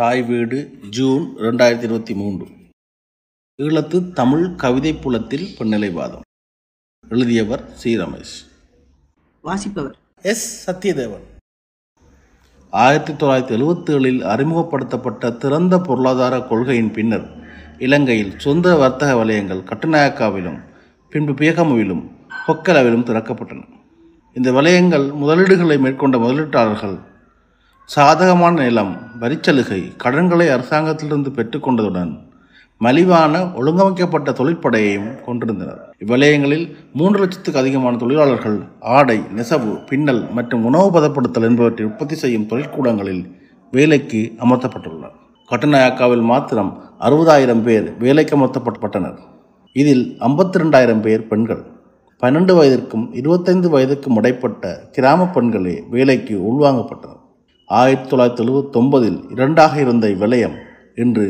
தாய் வீடு ஜூன் ரெண்டாயிரத்தி இருபத்தி மூன்று ஈழத்து தமிழ் கவிதை புலத்தில் பெண்ணிலைவாதம் எழுதியவர் சி ரமேஷ் வாசிப்பவர் எஸ் சத்யதேவன் ஆயிரத்தி தொள்ளாயிரத்தி எழுபத்தி ஏழில் அறிமுகப்படுத்தப்பட்ட திறந்த பொருளாதார கொள்கையின் பின்னர் இலங்கையில் சொந்த வர்த்தக வலயங்கள் கட்டுநாயக்காவிலும் பின்பு பேகமுவிலும் ஹொக்கலாவிலும் திறக்கப்பட்டன இந்த வலயங்கள் முதலீடுகளை மேற்கொண்ட முதலீட்டாளர்கள் சாதகமான நிலம் வரிச்சலுகை கடன்களை அரசாங்கத்திலிருந்து பெற்றுக்கொண்டதுடன் மலிவான ஒழுங்கமைக்கப்பட்ட தொழிற்படையையும் கொண்டிருந்தனர் இவ்விளையங்களில் மூன்று லட்சத்துக்கு அதிகமான தொழிலாளர்கள் ஆடை நெசவு பின்னல் மற்றும் உணவு பதப்படுத்தல் என்பவற்றை உற்பத்தி செய்யும் தொழிற்கூடங்களில் வேலைக்கு அமர்த்தப்பட்டுள்ளனர் கட்டநாயக்காவில் மாத்திரம் அறுபதாயிரம் பேர் வேலைக்கு அமர்த்தப்பட்டனர் இதில் ஐம்பத்தி ரெண்டாயிரம் பேர் பெண்கள் பன்னெண்டு வயதிற்கும் இருபத்தைந்து வயதுக்கும் இடைப்பட்ட கிராம பெண்களே வேலைக்கு உள்வாங்கப்பட்டனர் ஆயிரத்தி தொள்ளாயிரத்தி எழுபத்தொன்பதில் இரண்டாக இருந்த இவ்விலையம் இன்று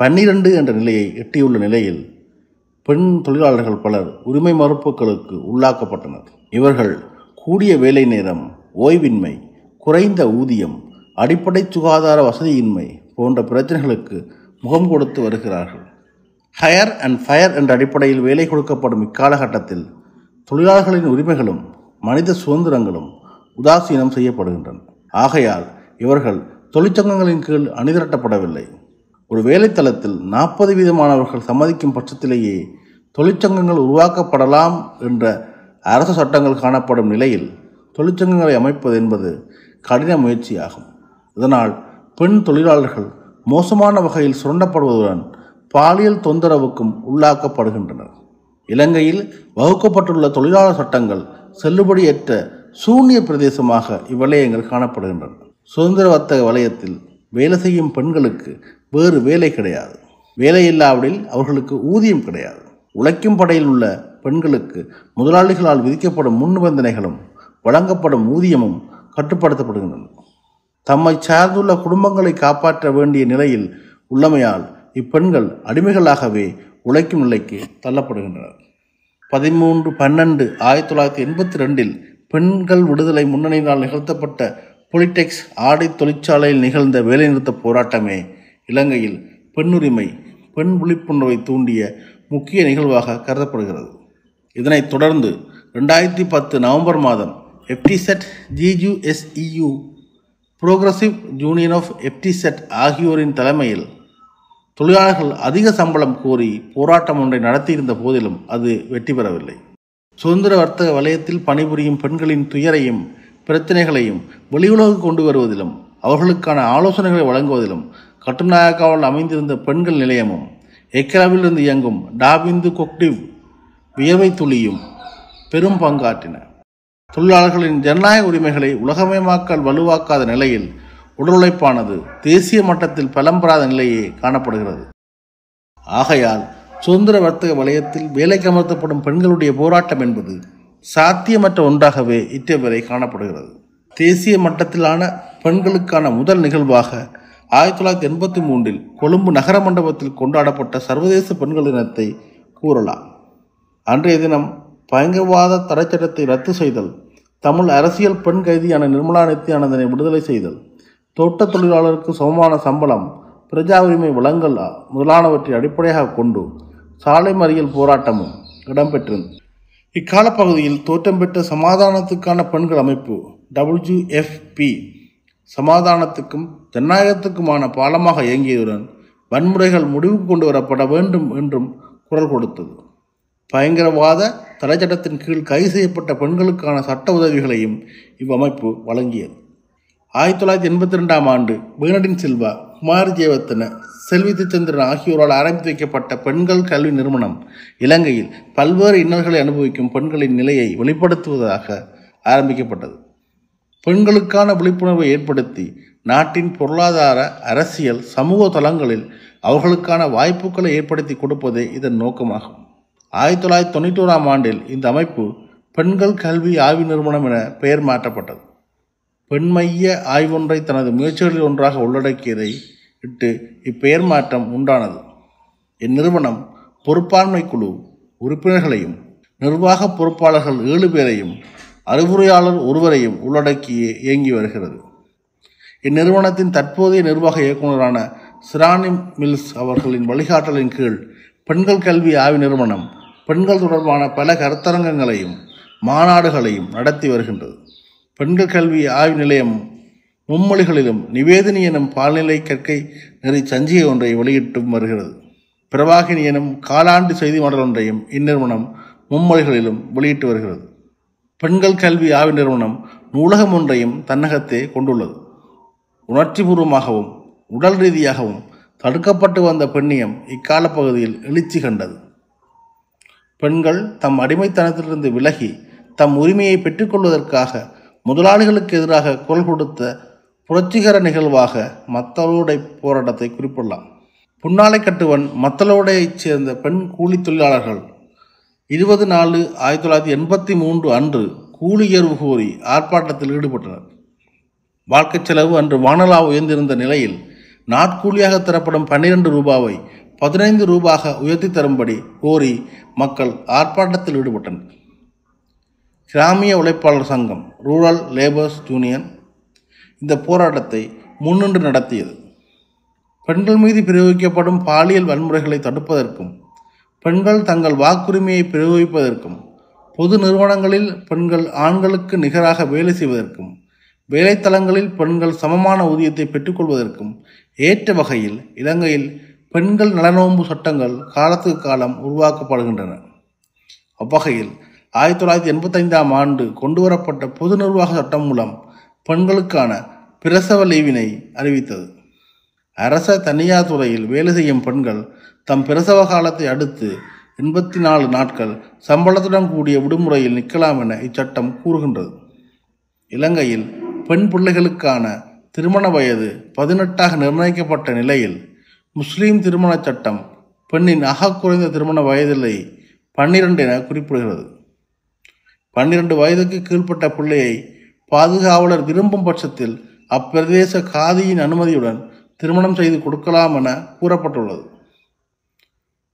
பன்னிரண்டு என்ற நிலையை எட்டியுள்ள நிலையில் பெண் தொழிலாளர்கள் பலர் உரிமை மறுப்புகளுக்கு உள்ளாக்கப்பட்டனர் இவர்கள் கூடிய வேலை நேரம் ஓய்வின்மை குறைந்த ஊதியம் அடிப்படை சுகாதார வசதியின்மை போன்ற பிரச்சனைகளுக்கு முகம் கொடுத்து வருகிறார்கள் ஹயர் அண்ட் ஃபயர் என்ற அடிப்படையில் வேலை கொடுக்கப்படும் இக்காலகட்டத்தில் தொழிலாளர்களின் உரிமைகளும் மனித சுதந்திரங்களும் உதாசீனம் செய்யப்படுகின்றன ஆகையால் இவர்கள் தொழிற்சங்கங்களின் கீழ் அணிதிரட்டப்படவில்லை ஒரு வேலைத்தளத்தில் நாற்பது வீதமானவர்கள் சம்மதிக்கும் பட்சத்திலேயே தொழிற்சங்கங்கள் உருவாக்கப்படலாம் என்ற அரசு சட்டங்கள் காணப்படும் நிலையில் தொழிற்சங்கங்களை அமைப்பது என்பது கடின முயற்சியாகும் இதனால் பெண் தொழிலாளர்கள் மோசமான வகையில் சுரண்டப்படுவதுடன் பாலியல் தொந்தரவுக்கும் உள்ளாக்கப்படுகின்றனர் இலங்கையில் வகுக்கப்பட்டுள்ள தொழிலாளர் சட்டங்கள் செல்லுபடியற்ற சூன்ய பிரதேசமாக இவ்வளையங்கள் காணப்படுகின்றன சுதந்திர வர்த்தக வலயத்தில் வேலை செய்யும் பெண்களுக்கு வேறு வேலை கிடையாது வேலை இல்லாவிடில் அவர்களுக்கு ஊதியம் கிடையாது உழைக்கும் படையில் உள்ள பெண்களுக்கு முதலாளிகளால் விதிக்கப்படும் முன்நிபந்தனைகளும் வழங்கப்படும் ஊதியமும் கட்டுப்படுத்தப்படுகின்றன தம்மை சார்ந்துள்ள குடும்பங்களை காப்பாற்ற வேண்டிய நிலையில் உள்ளமையால் இப்பெண்கள் அடிமைகளாகவே உழைக்கும் நிலைக்கு தள்ளப்படுகின்றனர் பதிமூன்று பன்னெண்டு ஆயிரத்தி தொள்ளாயிரத்தி எண்பத்தி ரெண்டில் பெண்கள் விடுதலை முன்னணியினால் நிகழ்த்தப்பட்ட பொலிடெக்ஸ் ஆடை தொழிற்சாலையில் நிகழ்ந்த வேலைநிறுத்த போராட்டமே இலங்கையில் பெண்ணுரிமை பெண் விழிப்புணர்வை தூண்டிய முக்கிய நிகழ்வாக கருதப்படுகிறது இதனைத் தொடர்ந்து ரெண்டாயிரத்தி பத்து நவம்பர் மாதம் எப்டிசெட் ஜிஜுஎஸ்இயு புரோக்ரசிவ் யூனியன் ஆஃப் எப்டிசெட் ஆகியோரின் தலைமையில் தொழிலாளர்கள் அதிக சம்பளம் கோரி போராட்டம் ஒன்றை நடத்தியிருந்த போதிலும் அது வெற்றி பெறவில்லை சுதந்திர வர்த்தக வலயத்தில் பணிபுரியும் பெண்களின் துயரையும் பிரச்சனைகளையும் வெளியுலகு கொண்டு வருவதிலும் அவர்களுக்கான ஆலோசனைகளை வழங்குவதிலும் கட்டுநாயக்காவில் அமைந்திருந்த பெண்கள் நிலையமும் எக்ராவிலிருந்து இயங்கும் டாபிந்து கொக்டிவ் வியவை துளியும் பெரும் பங்காற்றின தொழிலாளர்களின் ஜனநாயக உரிமைகளை உலகமயமாக்கல் வலுவாக்காத நிலையில் உடலுழைப்பானது தேசிய மட்டத்தில் பலம்பெறாத நிலையே காணப்படுகிறது ஆகையால் சுதந்திர வர்த்தக வலயத்தில் வேலைக்கு அமர்த்தப்படும் பெண்களுடைய போராட்டம் என்பது சாத்தியமற்ற ஒன்றாகவே இத்தேவரை காணப்படுகிறது தேசிய மட்டத்திலான பெண்களுக்கான முதல் நிகழ்வாக ஆயிரத்தி தொள்ளாயிரத்தி எண்பத்தி மூன்றில் கொழும்பு நகர மண்டபத்தில் கொண்டாடப்பட்ட சர்வதேச பெண்கள் தினத்தை கூறலாம் அன்றைய தினம் பயங்கரவாத தடைச்சட்டத்தை ரத்து செய்தல் தமிழ் அரசியல் பெண் கைதியான நிர்மலா நித்யானந்தனை விடுதலை செய்தல் தோட்ட தொழிலாளருக்கு சமமான சம்பளம் பிரஜா உரிமை வளங்கள் முதலானவற்றை அடிப்படையாக கொண்டு சாலை மறியல் போராட்டமும் இடம்பெற்றிருந்தது இக்கால பகுதியில் தோற்றம் பெற்ற சமாதானத்துக்கான பெண்கள் அமைப்பு டபிள்யூஎஃப்பி சமாதானத்துக்கும் ஜனநாயகத்துக்குமான பாலமாக இயங்கியதுடன் வன்முறைகள் முடிவுக்கு கொண்டு வரப்பட வேண்டும் என்றும் குரல் கொடுத்தது பயங்கரவாத தலைச்சட்டத்தின் கீழ் கைது செய்யப்பட்ட பெண்களுக்கான சட்ட உதவிகளையும் இவ்வமைப்பு வழங்கியது ஆயிரத்தி தொள்ளாயிரத்தி எண்பத்தி ரெண்டாம் ஆண்டு பீனடின் சில்வா குமார் ஜெயவர்த்தன செல்விதிச்சந்திரன் ஆகியோரால் ஆரம்பித்து வைக்கப்பட்ட பெண்கள் கல்வி நிறுவனம் இலங்கையில் பல்வேறு இன்னல்களை அனுபவிக்கும் பெண்களின் நிலையை வெளிப்படுத்துவதாக ஆரம்பிக்கப்பட்டது பெண்களுக்கான விழிப்புணர்வை ஏற்படுத்தி நாட்டின் பொருளாதார அரசியல் சமூக தளங்களில் அவர்களுக்கான வாய்ப்புகளை ஏற்படுத்தி கொடுப்பதே இதன் நோக்கமாகும் ஆயிரத்தி தொள்ளாயிரத்தி தொண்ணூற்றோராம் ஆண்டில் இந்த அமைப்பு பெண்கள் கல்வி ஆய்வு நிறுவனம் என பெயர் மாற்றப்பட்டது பெண்மைய ஆய்வொன்றை தனது முயற்சிகளில் ஒன்றாக உள்ளடக்கியதை இட்டு இப்பெயர் மாற்றம் உண்டானது இந்நிறுவனம் பொறுப்பாண்மை குழு உறுப்பினர்களையும் நிர்வாக பொறுப்பாளர்கள் ஏழு பேரையும் அறிவுரையாளர் ஒருவரையும் உள்ளடக்கியே இயங்கி வருகிறது இந்நிறுவனத்தின் தற்போதைய நிர்வாக இயக்குநரான சிரானி மில்ஸ் அவர்களின் வழிகாட்டலின் கீழ் பெண்கள் கல்வி ஆய்வு நிறுவனம் பெண்கள் தொடர்பான பல கருத்தரங்கங்களையும் மாநாடுகளையும் நடத்தி வருகின்றது பெண்கள் கல்வி ஆய்வு நிலையம் மும்மொழிகளிலும் நிவேதினி எனும் பால்நிலை கற்கை நிறை சஞ்சிகை ஒன்றை வெளியிட்டும் வருகிறது பிரவாகினி எனும் காலாண்டு செய்தி மடல் ஒன்றையும் இந்நிறுவனம் மும்மொழிகளிலும் வெளியிட்டு வருகிறது பெண்கள் கல்வி ஆவி நிறுவனம் நூலகம் ஒன்றையும் தன்னகத்தே கொண்டுள்ளது உணர்ச்சிபூர்வமாகவும் உடல் ரீதியாகவும் தடுக்கப்பட்டு வந்த பெண்ணியம் இக்கால பகுதியில் எழுச்சி கண்டது பெண்கள் தம் அடிமைத்தனத்திலிருந்து விலகி தம் உரிமையை பெற்றுக்கொள்வதற்காக முதலாளிகளுக்கு எதிராக குரல் கொடுத்த புரட்சிகர நிகழ்வாக மத்தளோடை போராட்டத்தை குறிப்பிடலாம் புன்னாலை கட்டுவன் மத்தளோடையைச் சேர்ந்த பெண் கூலி தொழிலாளர்கள் இருபது நாலு ஆயிரத்தி தொள்ளாயிரத்தி எண்பத்தி மூன்று அன்று கூலி உயர்வு கோரி ஆர்ப்பாட்டத்தில் ஈடுபட்டனர் வாழ்க்கை செலவு அன்று வானலா உயர்ந்திருந்த நிலையில் நாட்கூலியாக தரப்படும் பன்னிரண்டு ரூபாவை பதினைந்து ரூபாக உயர்த்தி தரும்படி கோரி மக்கள் ஆர்ப்பாட்டத்தில் ஈடுபட்டனர் கிராமிய உழைப்பாளர் சங்கம் ரூரல் லேபர்ஸ் யூனியன் இந்த போராட்டத்தை முன்னின்று நடத்தியது பெண்கள் மீது பிரயோகிக்கப்படும் பாலியல் வன்முறைகளை தடுப்பதற்கும் பெண்கள் தங்கள் வாக்குரிமையை பிரயோகிப்பதற்கும் பொது நிறுவனங்களில் பெண்கள் ஆண்களுக்கு நிகராக வேலை செய்வதற்கும் வேலைத்தளங்களில் பெண்கள் சமமான ஊதியத்தை பெற்றுக்கொள்வதற்கும் ஏற்ற வகையில் இலங்கையில் பெண்கள் நலனோம்பு சட்டங்கள் காலத்துக்கு காலம் உருவாக்கப்படுகின்றன அவ்வகையில் ஆயிரத்தி தொள்ளாயிரத்தி எண்பத்தைந்தாம் ஆண்டு கொண்டுவரப்பட்ட பொது நிர்வாக சட்டம் மூலம் பெண்களுக்கான பிரசவ லீவினை அறிவித்தது அரச தனியார் துறையில் வேலை செய்யும் பெண்கள் தம் பிரசவ காலத்தை அடுத்து எண்பத்தி நாலு நாட்கள் சம்பளத்துடன் கூடிய விடுமுறையில் நிற்கலாம் என இச்சட்டம் கூறுகின்றது இலங்கையில் பெண் பிள்ளைகளுக்கான திருமண வயது பதினெட்டாக நிர்ணயிக்கப்பட்ட நிலையில் முஸ்லீம் திருமண சட்டம் பெண்ணின் அக குறைந்த திருமண வயதிலை பன்னிரண்டு என குறிப்பிடுகிறது பன்னிரண்டு வயதுக்கு கீழ்ப்பட்ட பிள்ளையை பாதுகாவலர் விரும்பும் பட்சத்தில் அப்பிரதேச காதியின் அனுமதியுடன் திருமணம் செய்து கொடுக்கலாம் என கூறப்பட்டுள்ளது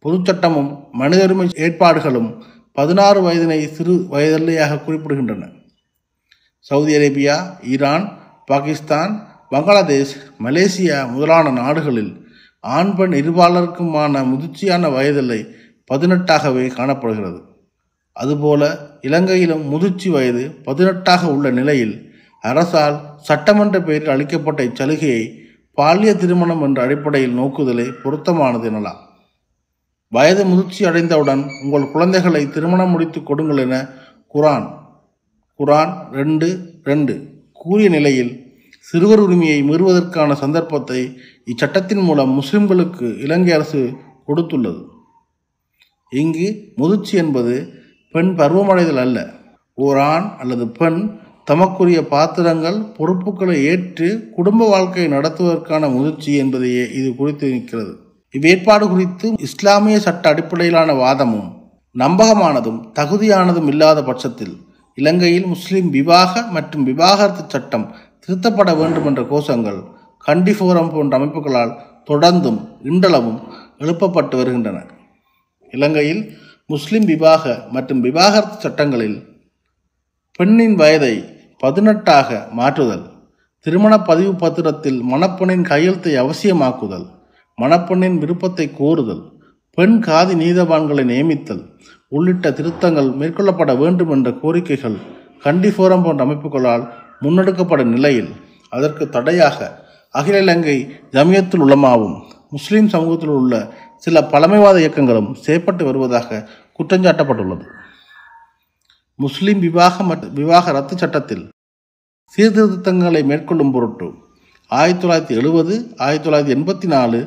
பொதுச்சட்டமும் மனித உரிமை ஏற்பாடுகளும் பதினாறு வயதினை சிறு வயதில்லையாக குறிப்பிடுகின்றன Saudi Arabia Iran Pakistan Bangladesh Malaysia முதலான நாடுகளில் ஆண் பெண் இருபாலருக்குமான முதிர்ச்சியான வயதில்லை பதினெட்டாகவே காணப்படுகிறது அதுபோல இலங்கையிலும் முதிர்ச்சி வயது பதினெட்டாக உள்ள நிலையில் அரசால் சட்டமன்ற பெயரில் அளிக்கப்பட்ட இச்சலுகையை பாலிய திருமணம் என்ற அடிப்படையில் நோக்குதலே பொருத்தமானது எனலாம் வயது முதிர்ச்சி அடைந்தவுடன் உங்கள் குழந்தைகளை திருமணம் முடித்து கொடுங்கள் என குரான் குரான் ரெண்டு ரெண்டு கூறிய நிலையில் சிறுவர் உரிமையை மீறுவதற்கான சந்தர்ப்பத்தை இச்சட்டத்தின் மூலம் முஸ்லிம்களுக்கு இலங்கை அரசு கொடுத்துள்ளது இங்கு முதிர்ச்சி என்பது பெண் பருவமடைதல் அல்ல ஓர் ஆண் அல்லது பெண் தமக்குரிய பாத்திரங்கள் பொறுப்புகளை ஏற்று குடும்ப வாழ்க்கையை நடத்துவதற்கான முயற்சி என்பதையே இது குறித்து நிற்கிறது இவ்வேற்பாடு குறித்து இஸ்லாமிய சட்ட அடிப்படையிலான வாதமும் நம்பகமானதும் தகுதியானதும் இல்லாத பட்சத்தில் இலங்கையில் முஸ்லிம் விவாக மற்றும் விவாகரத்து சட்டம் திருத்தப்பட வேண்டும் என்ற கோஷங்கள் கண்டி ஃபோரம் போன்ற அமைப்புகளால் தொடர்ந்தும் இன்றளவும் எழுப்பப்பட்டு வருகின்றன இலங்கையில் முஸ்லிம் விவாக மற்றும் விவாகரத்து சட்டங்களில் பெண்ணின் வயதை பதினெட்டாக மாற்றுதல் திருமண பதிவு பத்திரத்தில் மணப்பெண்ணின் கையெழுத்தை அவசியமாக்குதல் மணப்பெண்ணின் விருப்பத்தை கோருதல் பெண் காதி நீதவான்களை நியமித்தல் உள்ளிட்ட திருத்தங்கள் மேற்கொள்ளப்பட வேண்டும் என்ற கோரிக்கைகள் கண்டி ஃபோரம் போன்ற அமைப்புகளால் முன்னெடுக்கப்படும் நிலையில் அதற்கு தடையாக அகில இலங்கை ஜமியத்தில் உள்ளமாவும் முஸ்லீம் சமூகத்தில் உள்ள சில பழமைவாத இயக்கங்களும் செயற்பட்டு வருவதாக குற்றஞ்சாட்டப்பட்டுள்ளது முஸ்லிம் விவாக விவாக ரத்து சட்டத்தில் சீர்திருத்தங்களை மேற்கொள்ளும் பொருட்டு ஆயிரத்தி தொள்ளாயிரத்தி எழுபது ஆயிரத்தி தொள்ளாயிரத்தி எண்பத்தி நாலு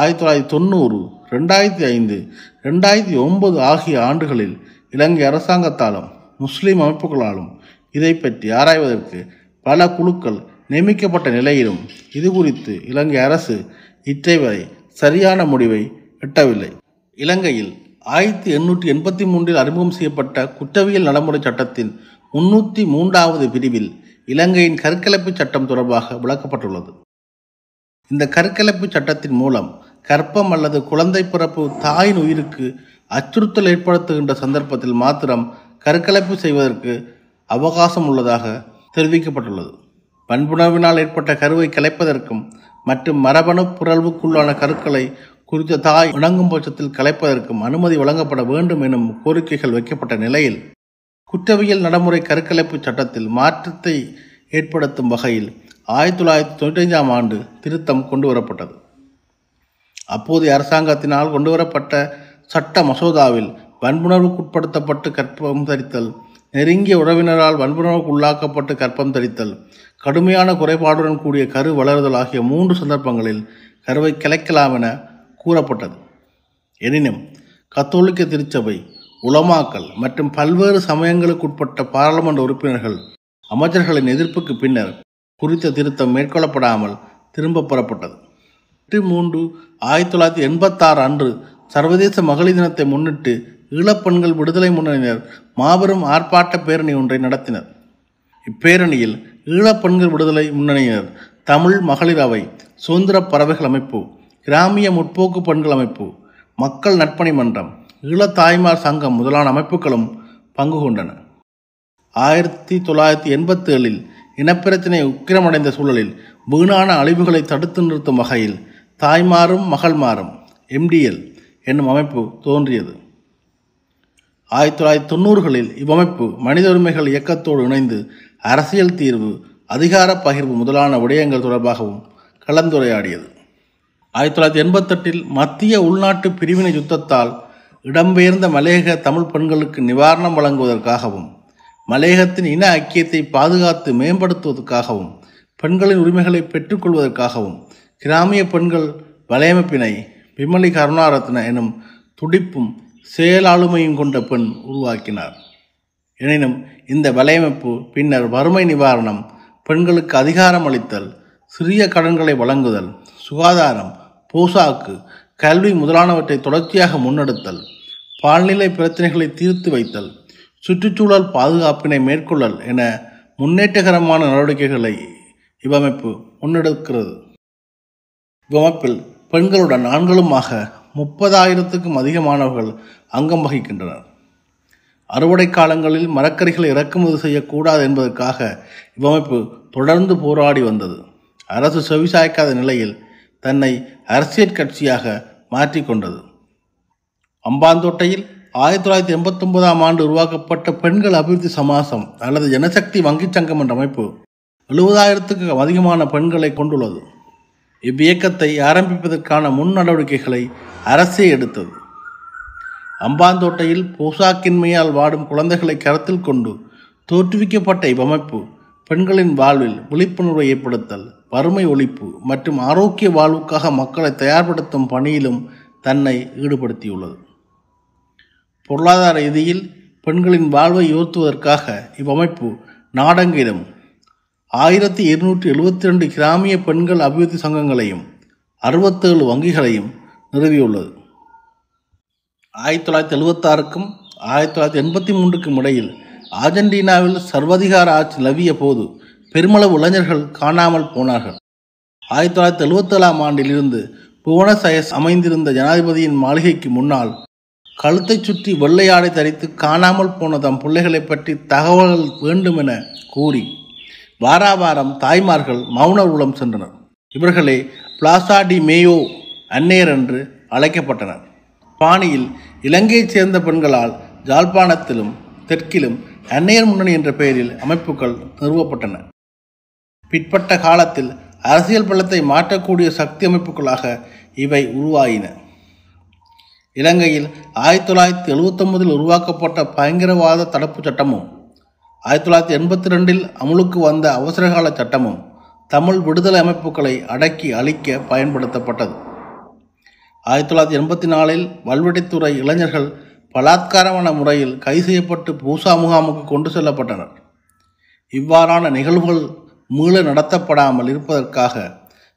ஆயிரத்தி தொள்ளாயிரத்தி தொண்ணூறு ரெண்டாயிரத்தி ஐந்து ரெண்டாயிரத்தி ஒன்பது ஆகிய ஆண்டுகளில் இலங்கை அரசாங்கத்தாலும் முஸ்லீம் அமைப்புகளாலும் இதை பற்றி ஆராய்வதற்கு பல குழுக்கள் நியமிக்கப்பட்ட நிலையிலும் இது குறித்து இலங்கை அரசு இற்றை வரை சரியான முடிவை எட்டவில்லை இலங்கையில் ஆயிரத்தி எண்ணூற்றி எண்பத்தி மூன்றில் அறிமுகம் செய்யப்பட்ட குற்றவியல் நடைமுறை சட்டத்தின் முன்னூற்றி மூன்றாவது பிரிவில் இலங்கையின் கற்கலப்பு சட்டம் தொடர்பாக விளக்கப்பட்டுள்ளது இந்த கற்கலப்பு சட்டத்தின் மூலம் கற்பம் அல்லது குழந்தை பிறப்பு தாயின் உயிருக்கு அச்சுறுத்தல் ஏற்படுத்துகின்ற சந்தர்ப்பத்தில் மாத்திரம் கருக்கலைப்பு செய்வதற்கு அவகாசம் உள்ளதாக தெரிவிக்கப்பட்டுள்ளது பண்புணர்வினால் ஏற்பட்ட கருவை கலைப்பதற்கும் மற்றும் மரபணு புரல்வுக்குள்ளான கருக்களை குறித்த தாய் வணங்கும் பட்சத்தில் கலைப்பதற்கும் அனுமதி வழங்கப்பட வேண்டும் எனும் கோரிக்கைகள் வைக்கப்பட்ட நிலையில் குற்றவியல் நடைமுறை கருக்கலைப்பு சட்டத்தில் மாற்றத்தை ஏற்படுத்தும் வகையில் ஆயிரத்தி தொள்ளாயிரத்தி தொண்ணூற்றி ஆண்டு திருத்தம் கொண்டுவரப்பட்டது அப்போது அரசாங்கத்தினால் கொண்டுவரப்பட்ட சட்ட மசோதாவில் வன்புணர்வுக்குட்படுத்தப்பட்டு கற்பம் தரித்தல் நெருங்கிய உறவினரால் வன்புணர்வுக்கு உள்ளாக்கப்பட்டு கற்பம் தரித்தல் கடுமையான குறைபாடுடன் கூடிய கரு வளருதல் ஆகிய மூன்று சந்தர்ப்பங்களில் கருவை கிளைக்கலாம் என கூறப்பட்டது எனினும் கத்தோலிக்க திருச்சபை உலமாக்கல் மற்றும் பல்வேறு சமயங்களுக்குட்பட்ட பாராளுமன்ற உறுப்பினர்கள் அமைச்சர்களின் எதிர்ப்புக்கு பின்னர் குறித்த திருத்தம் மேற்கொள்ளப்படாமல் திரும்ப பெறப்பட்டது எட்டு மூன்று ஆயிரத்தி தொள்ளாயிரத்தி எண்பத்தாறு அன்று சர்வதேச மகளிர் தினத்தை முன்னிட்டு ஈழப்பெண்கள் விடுதலை முன்னணியினர் மாபெரும் ஆர்ப்பாட்ட பேரணி ஒன்றை நடத்தினர் இப்பேரணியில் ஈழப்பெண்கள் விடுதலை முன்னணியினர் தமிழ் மகளிர் அவை சுதந்திர பறவைகள் அமைப்பு கிராமிய முற்போக்கு பெண்கள் அமைப்பு மக்கள் நட்பணி மன்றம் ஈழத்தாய்மார் சங்கம் முதலான அமைப்புகளும் பங்கு கொண்டன ஆயிரத்தி தொள்ளாயிரத்தி எண்பத்தேழில் இனப்பிரச்சினை உக்கிரமடைந்த சூழலில் வீணான அழிவுகளை தடுத்து நிறுத்தும் வகையில் தாய்மாரும் மகள்மாறும் எம்டிஎல் என்னும் அமைப்பு தோன்றியது ஆயிரத்தி தொள்ளாயிரத்தி தொண்ணூறுகளில் இவ்வமைப்பு மனித உரிமைகள் இயக்கத்தோடு இணைந்து அரசியல் தீர்வு அதிகார பகிர்வு முதலான விடயங்கள் தொடர்பாகவும் கலந்துரையாடியது ஆயிரத்தி தொள்ளாயிரத்தி எண்பத்தெட்டில் மத்திய உள்நாட்டு பிரிவினை யுத்தத்தால் இடம்பெயர்ந்த மலையக தமிழ் பெண்களுக்கு நிவாரணம் வழங்குவதற்காகவும் மலையகத்தின் இன ஐக்கியத்தை பாதுகாத்து மேம்படுத்துவதற்காகவும் பெண்களின் உரிமைகளை பெற்றுக்கொள்வதற்காகவும் கிராமிய பெண்கள் வலையமைப்பினை விமலி கருணாரத்ன எனும் துடிப்பும் செயலாளுமையும் கொண்ட பெண் உருவாக்கினார் எனினும் இந்த வலையமைப்பு பின்னர் வறுமை நிவாரணம் பெண்களுக்கு அதிகாரம் அளித்தல் சிறிய கடன்களை வழங்குதல் சுகாதாரம் போசாக்கு கல்வி முதலானவற்றை தொடர்ச்சியாக முன்னெடுத்தல் பால்நிலை பிரச்சனைகளை தீர்த்து வைத்தல் சுற்றுச்சூழல் பாதுகாப்பினை மேற்கொள்ளல் என முன்னேற்றகரமான நடவடிக்கைகளை இவ்வமைப்பு முன்னெடுக்கிறது இவ்வமைப்பில் பெண்களுடன் ஆண்களுமாக முப்பதாயிரத்துக்கும் அதிகமானவர்கள் அங்கம் வகிக்கின்றனர் அறுவடை காலங்களில் மரக்கறிகளை இறக்குமதி செய்யக்கூடாது என்பதற்காக இவ்வமைப்பு தொடர்ந்து போராடி வந்தது அரசு செவிசாய்க்காத நிலையில் தன்னை அரசியல் கட்சியாக மாற்றிக்கொண்டது அம்பாந்தோட்டையில் ஆயிரத்தி தொள்ளாயிரத்தி ஒன்பதாம் ஆண்டு உருவாக்கப்பட்ட பெண்கள் அபிவிருத்தி சமாசம் அல்லது ஜனசக்தி வங்கிச் சங்கம் என்ற அமைப்பு எழுபதாயிரத்துக்கு அதிகமான பெண்களை கொண்டுள்ளது இவ்வியக்கத்தை ஆரம்பிப்பதற்கான முன் நடவடிக்கைகளை அரசே எடுத்தது அம்பாந்தோட்டையில் போசாக்கின்மையால் வாடும் குழந்தைகளை கருத்தில் கொண்டு தோற்றுவிக்கப்பட்ட இவ்வமைப்பு பெண்களின் வாழ்வில் விழிப்புணர்வை ஏற்படுத்தல் வறுமை ஒழிப்பு மற்றும் ஆரோக்கிய வாழ்வுக்காக மக்களை தயார்படுத்தும் பணியிலும் தன்னை ஈடுபடுத்தியுள்ளது பொருளாதார ரீதியில் பெண்களின் வாழ்வை உயர்த்துவதற்காக இவ்வமைப்பு நாடெங்கிலும் ஆயிரத்தி இருநூற்றி எழுபத்தி ரெண்டு கிராமிய பெண்கள் அபிவிருத்தி சங்கங்களையும் அறுபத்தேழு வங்கிகளையும் நிறுவியுள்ளது ஆயிரத்தி தொள்ளாயிரத்தி எழுபத்தாறுக்கும் ஆயிரத்தி தொள்ளாயிரத்தி எண்பத்தி மூன்றுக்கும் இடையில் அர்ஜென்டினாவில் சர்வதிகார ஆட்சி நிலவிய போது பெருமளவு இளைஞர்கள் காணாமல் போனார்கள் ஆயிரத்தி தொள்ளாயிரத்தி எழுபத்தேழாம் ஆண்டிலிருந்து புவனசயஸ் அமைந்திருந்த ஜனாதிபதியின் மாளிகைக்கு முன்னால் கழுத்தை சுற்றி வெள்ளையாடை தரித்து காணாமல் போன தம் பிள்ளைகளை பற்றி தகவல்கள் வேண்டும் என கூறி வாராவாரம் தாய்மார்கள் மௌன உளம் சென்றனர் இவர்களே பிளாசா டி மேயோ அன்னையர் என்று அழைக்கப்பட்டனர் பாணியில் இலங்கையைச் சேர்ந்த பெண்களால் ஜாழ்ப்பாணத்திலும் தெற்கிலும் அன்னையர் முன்னணி என்ற பெயரில் அமைப்புகள் நிறுவப்பட்டன பிற்பட்ட காலத்தில் அரசியல் பள்ளத்தை மாற்றக்கூடிய சக்தி அமைப்புகளாக இவை உருவாயின இலங்கையில் ஆயிரத்தி தொள்ளாயிரத்தி எழுபத்தொன்பதில் உருவாக்கப்பட்ட பயங்கரவாத தடுப்பு சட்டமும் ஆயிரத்தி தொள்ளாயிரத்தி எண்பத்தி ரெண்டில் அமுலுக்கு வந்த அவசரகால சட்டமும் தமிழ் விடுதலை அமைப்புகளை அடக்கி அழிக்க பயன்படுத்தப்பட்டது ஆயிரத்தி தொள்ளாயிரத்தி எண்பத்தி நாலில் வல்வெடித்துறை இளைஞர்கள் பலாத்காரமான முறையில் கைது செய்யப்பட்டு பூசா முகாமுக்கு கொண்டு செல்லப்பட்டனர் இவ்வாறான நிகழ்வுகள் மீள நடத்தப்படாமல் இருப்பதற்காக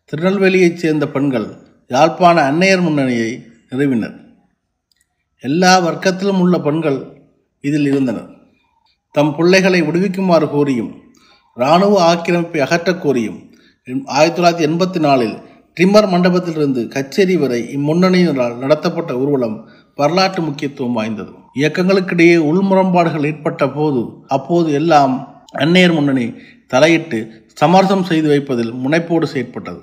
திருநெல்வேலியைச் சேர்ந்த பெண்கள் யாழ்ப்பாண அன்னையர் முன்னணியை நிறுவினர் எல்லா வர்க்கத்திலும் உள்ள பெண்கள் இதில் இருந்தனர் தம் பிள்ளைகளை விடுவிக்குமாறு கோரியும் இராணுவ ஆக்கிரமிப்பை அகற்றக் கோரியும் ஆயிரத்தி தொள்ளாயிரத்தி எண்பத்தி நாலில் ட்ரிம்மர் மண்டபத்திலிருந்து கச்சேரி வரை இம்முன்னணியினரால் நடத்தப்பட்ட ஊர்வலம் வரலாற்று முக்கியத்துவம் வாய்ந்தது இயக்கங்களுக்கிடையே உள்முரண்பாடுகள் ஏற்பட்ட போது அப்போது எல்லாம் அன்னையர் முன்னணி தலையிட்டு சமரசம் செய்து வைப்பதில் முனைப்போடு செயற்பட்டது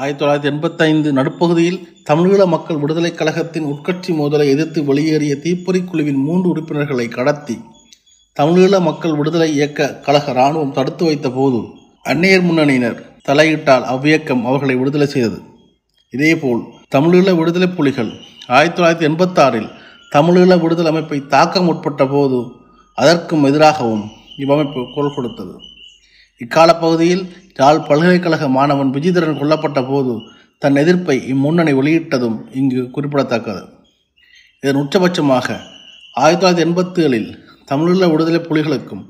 ஆயிரத்தி தொள்ளாயிரத்தி எண்பத்தைந்து நடுப்பகுதியில் தமிழீழ மக்கள் விடுதலைக் கழகத்தின் உட்கட்சி மோதலை எதிர்த்து வெளியேறிய தீப்பொறி குழுவின் மூன்று உறுப்பினர்களை கடத்தி தமிழீழ மக்கள் விடுதலை இயக்க கழக இராணுவம் தடுத்து வைத்த போது அன்னையர் முன்னணியினர் தலையிட்டால் அவ்வியக்கம் அவர்களை விடுதலை செய்தது இதேபோல் தமிழீழ விடுதலை புலிகள் ஆயிரத்தி தொள்ளாயிரத்தி எண்பத்தாறில் தமிழீழ விடுதலை அமைப்பை தாக்கம் உட்பட்ட போது அதற்கும் எதிராகவும் இவ்வமைப்பு குரல் கொடுத்தது இக்கால பகுதியில் யாழ் பல்கலைக்கழக மாணவன் விஜிதரன் கொல்லப்பட்ட போது தன் எதிர்ப்பை இம்முன்னணி வெளியிட்டதும் இங்கு குறிப்பிடத்தக்கது இதன் உச்சபட்சமாக ஆயிரத்தி தொள்ளாயிரத்தி எண்பத்தி ஏழில் தமிழீழ விடுதலை புலிகளுக்கும்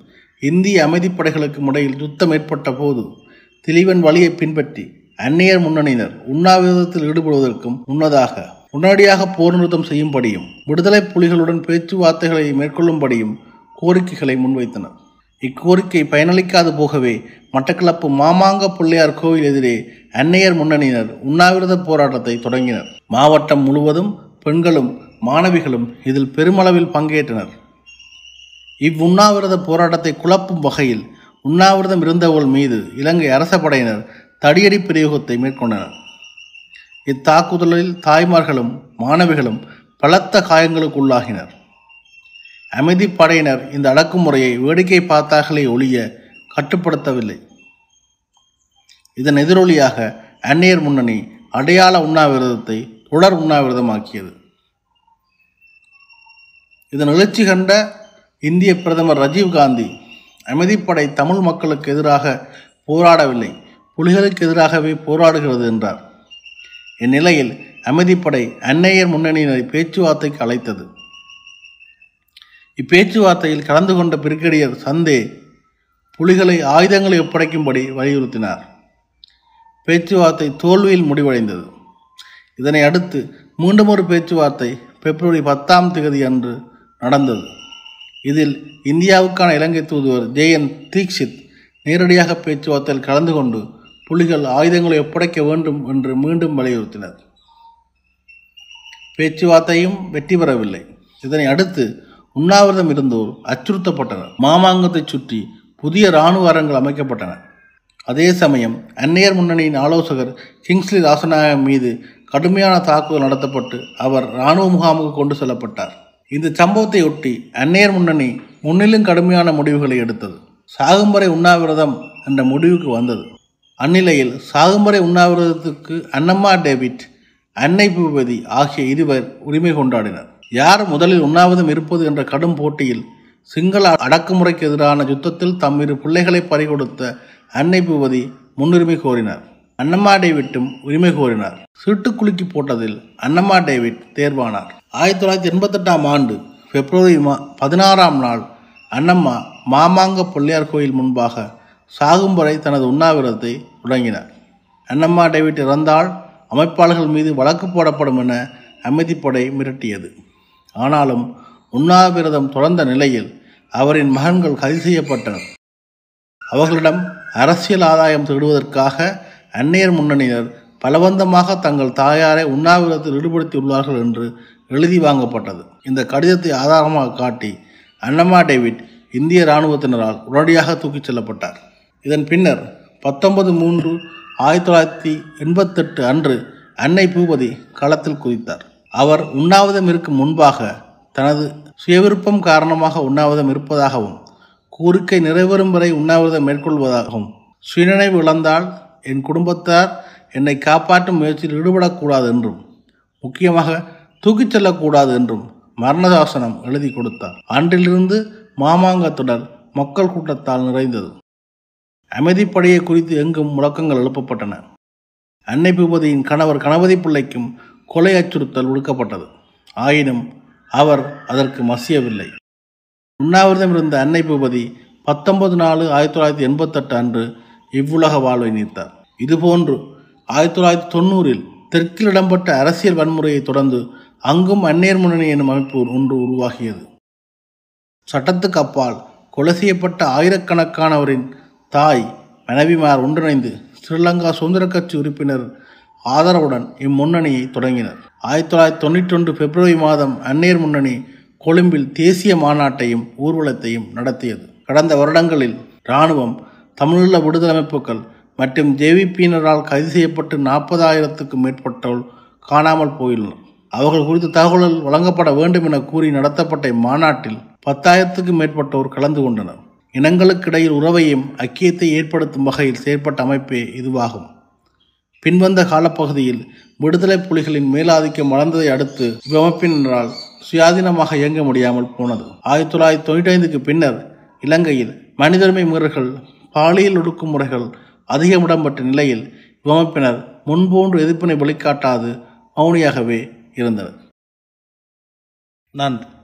இந்திய அமைதிப்படைகளுக்கும் இடையில் யுத்தம் ஏற்பட்ட போது திலீவன் வழியை பின்பற்றி அந்நியர் முன்னணியினர் உண்ணாவிரதத்தில் ஈடுபடுவதற்கும் முன்னதாக உடனடியாக போர் நிறுத்தம் செய்யும்படியும் விடுதலை புலிகளுடன் பேச்சுவார்த்தைகளை மேற்கொள்ளும்படியும் கோரிக்கைகளை முன்வைத்தனர் இக்கோரிக்கை பயனளிக்காது போகவே மட்டக்களப்பு மாமாங்க பிள்ளையார் கோவில் எதிரே அன்னையர் முன்னணியினர் உண்ணாவிரத போராட்டத்தை தொடங்கினர் மாவட்டம் முழுவதும் பெண்களும் மாணவிகளும் இதில் பெருமளவில் பங்கேற்றனர் இவ்வுண்ணாவிரத போராட்டத்தை குழப்பும் வகையில் உண்ணாவிரதம் இருந்தவர்கள் மீது இலங்கை அரச படையினர் தடியடி பிரயோகத்தை மேற்கொண்டனர் இத்தாக்குதலில் தாய்மார்களும் மாணவிகளும் பலத்த காயங்களுக்குள்ளாகினர் அமைதிப்படையினர் இந்த அடக்குமுறையை வேடிக்கை பார்த்தார்களே ஒழிய கட்டுப்படுத்தவில்லை இதன் எதிரொலியாக அந்நியர் முன்னணி அடையாள உண்ணாவிரதத்தை தொடர் உண்ணாவிரதமாக்கியது இதன் எழுச்சி கண்ட இந்திய பிரதமர் ராஜீவ்காந்தி அமைதிப்படை தமிழ் மக்களுக்கு எதிராக போராடவில்லை புலிகளுக்கு எதிராகவே போராடுகிறது என்றார் இந்நிலையில் அமைதிப்படை அன்னையர் முன்னணியினரை பேச்சுவார்த்தைக்கு அழைத்தது இப்பேச்சுவார்த்தையில் கலந்து கொண்ட பிரிகேடியர் சந்தே புலிகளை ஆயுதங்களை ஒப்படைக்கும்படி வலியுறுத்தினார் பேச்சுவார்த்தை தோல்வியில் முடிவடைந்தது இதனை அடுத்து மீண்டும் ஒரு பேச்சுவார்த்தை பிப்ரவரி பத்தாம் தேதி அன்று நடந்தது இதில் இந்தியாவுக்கான இலங்கை தூதுவர் ஜெயன் தீக்ஷித் நேரடியாக பேச்சுவார்த்தையில் கலந்து கொண்டு புலிகள் ஆயுதங்களை ஒப்படைக்க வேண்டும் என்று மீண்டும் வலியுறுத்தினர் பேச்சுவார்த்தையும் வெற்றி பெறவில்லை இதனை அடுத்து உண்ணாவிரதம் இருந்தோர் அச்சுறுத்தப்பட்டனர் மாமாங்கத்தை சுற்றி புதிய இராணுவ அரங்கள் அமைக்கப்பட்டன அதே சமயம் அன்னையர் முன்னணியின் ஆலோசகர் கிங்ஸ்லி ராசநாயகம் மீது கடுமையான தாக்குதல் நடத்தப்பட்டு அவர் இராணுவ முகாமுக்கு கொண்டு செல்லப்பட்டார் இந்த சம்பவத்தையொட்டி அன்னையர் முன்னணி முன்னிலும் கடுமையான முடிவுகளை எடுத்தது சாகும்பறை உண்ணாவிரதம் என்ற முடிவுக்கு வந்தது அந்நிலையில் சாகும்பறை உண்ணாவிரதத்துக்கு அன்னம்மா டேவிட் அன்னை பூபதி ஆகிய இருவர் உரிமை கொண்டாடினர் யார் முதலில் உண்ணாவதும் இருப்பது என்ற கடும் போட்டியில் சிங்கள அடக்குமுறைக்கு எதிரான யுத்தத்தில் தம் இரு பிள்ளைகளை பறிகொடுத்த அன்னை பூபதி முன்னுரிமை கோரினார் அன்னம்மா டேவிட்டும் உரிமை கோரினார் சீட்டுக்குலுக்கி போட்டதில் அன்னம்மா டேவிட் தேர்வானார் ஆயிரத்தி தொள்ளாயிரத்தி எண்பத்தெட்டாம் ஆண்டு பிப்ரவரி மா பதினாறாம் நாள் அன்னம்மா மாமாங்க பிள்ளையார் கோயில் முன்பாக சாகும் வரை தனது உண்ணாவிரதத்தை தொடங்கினார் அன்னம்மா டேவிட் இறந்தால் அமைப்பாளர்கள் மீது வழக்கு போடப்படும் என அமைதிப்படை மிரட்டியது ஆனாலும் உண்ணாவிரதம் தொடர்ந்த நிலையில் அவரின் மகன்கள் கைது செய்யப்பட்டனர் அவர்களிடம் அரசியல் ஆதாயம் தேடுவதற்காக அன்னையர் முன்னணியினர் பலவந்தமாக தங்கள் தாயாரை உண்ணாவிரதத்தில் ஈடுபடுத்தியுள்ளார்கள் என்று எழுதி வாங்கப்பட்டது இந்த கடிதத்தை ஆதாரமாக காட்டி அன்னம்மா டேவிட் இந்திய இராணுவத்தினரால் உடனடியாக தூக்கிச் செல்லப்பட்டார் இதன் பின்னர் பத்தொன்பது மூன்று ஆயிரத்தி தொள்ளாயிரத்தி எண்பத்தெட்டு அன்று அன்னை பூபதி களத்தில் குதித்தார் அவர் உண்ணாவிரதம் இருக்கும் முன்பாக தனது சுயவிருப்பம் காரணமாக உண்ணாவிரதம் இருப்பதாகவும் கோரிக்கை நிறைவேறும் வரை உண்ணாவிரதம் மேற்கொள்வதாகவும் சுயநினைவு இழந்தால் என் குடும்பத்தார் என்னை காப்பாற்றும் முயற்சியில் ஈடுபடக்கூடாது என்றும் முக்கியமாக தூக்கிச் செல்லக்கூடாது என்றும் மரணதாசனம் எழுதி கொடுத்தார் அன்றிலிருந்து மாமாங்கத்துடன் மக்கள் கூட்டத்தால் நிறைந்தது அமைதிப்படையை குறித்து எங்கும் முழக்கங்கள் எழுப்பப்பட்டன அன்னை பூபதியின் கணவர் கணபதி பிள்ளைக்கும் கொலை அச்சுறுத்தல் ஒடுக்கப்பட்டது ஆயினும் அவர் அதற்கு மசியவில்லை உண்ணாவிரதம் இருந்த அன்னை பூபதி பத்தொன்பது நாலு ஆயிரத்தி தொள்ளாயிரத்தி எண்பத்தெட்டு அன்று இவ்வுலக வாழ்வை நீத்தார் இதுபோன்று ஆயிரத்தி தொள்ளாயிரத்தி தொண்ணூறில் தெற்கில் இடம்பெற்ற அரசியல் வன்முறையை தொடர்ந்து அங்கும் அந்நேர் முன்னணி எனும் அமைப்பு ஒன்று உருவாகியது சட்டத்துக்கு அப்பால் கொலை செய்யப்பட்ட ஆயிரக்கணக்கானவரின் தாய் மனைவிமார் ஒன்றிணைந்து ஸ்ரீலங்கா சுதந்திர கட்சி உறுப்பினர் ஆதரவுடன் இம்முன்னணியை தொடங்கினர் ஆயிரத்தி தொள்ளாயிரத்தி தொண்ணூற்றி ஒன்று பிப்ரவரி மாதம் அன்னியர் முன்னணி கொழும்பில் தேசிய மாநாட்டையும் ஊர்வலத்தையும் நடத்தியது கடந்த வருடங்களில் இராணுவம் தமிழீழ விடுதலை அமைப்புகள் மற்றும் ஜேவிபியினரால் கைது செய்யப்பட்டு நாற்பதாயிரத்துக்கும் மேற்பட்டோர் காணாமல் போயுள்ளனர் அவர்கள் குறித்த தகவல்கள் வழங்கப்பட வேண்டும் என கூறி நடத்தப்பட்ட இம்மாநாட்டில் பத்தாயிரத்துக்கும் மேற்பட்டோர் கலந்து கொண்டனர் இனங்களுக்கிடையில் உறவையும் ஐக்கியத்தை ஏற்படுத்தும் வகையில் செயற்பட்ட அமைப்பே இதுவாகும் பின்வந்த காலப்பகுதியில் விடுதலை புலிகளின் மேலாதிக்கம் வளர்ந்ததை அடுத்து இவ்வமைப்பினரால் சுயாதீனமாக இயங்க முடியாமல் போனது ஆயிரத்தி தொள்ளாயிரத்தி தொண்ணூற்றி ஐந்துக்கு பின்னர் இலங்கையில் மனிதர்மை மீறல்கள் பாலியல் முறைகள் அதிகம் இடம்பெற்ற நிலையில் இவ்வமைப்பினர் முன்போன்று எதிர்ப்பினை வெளிக்காட்டாது மௌனியாகவே இருந்தது நன்றி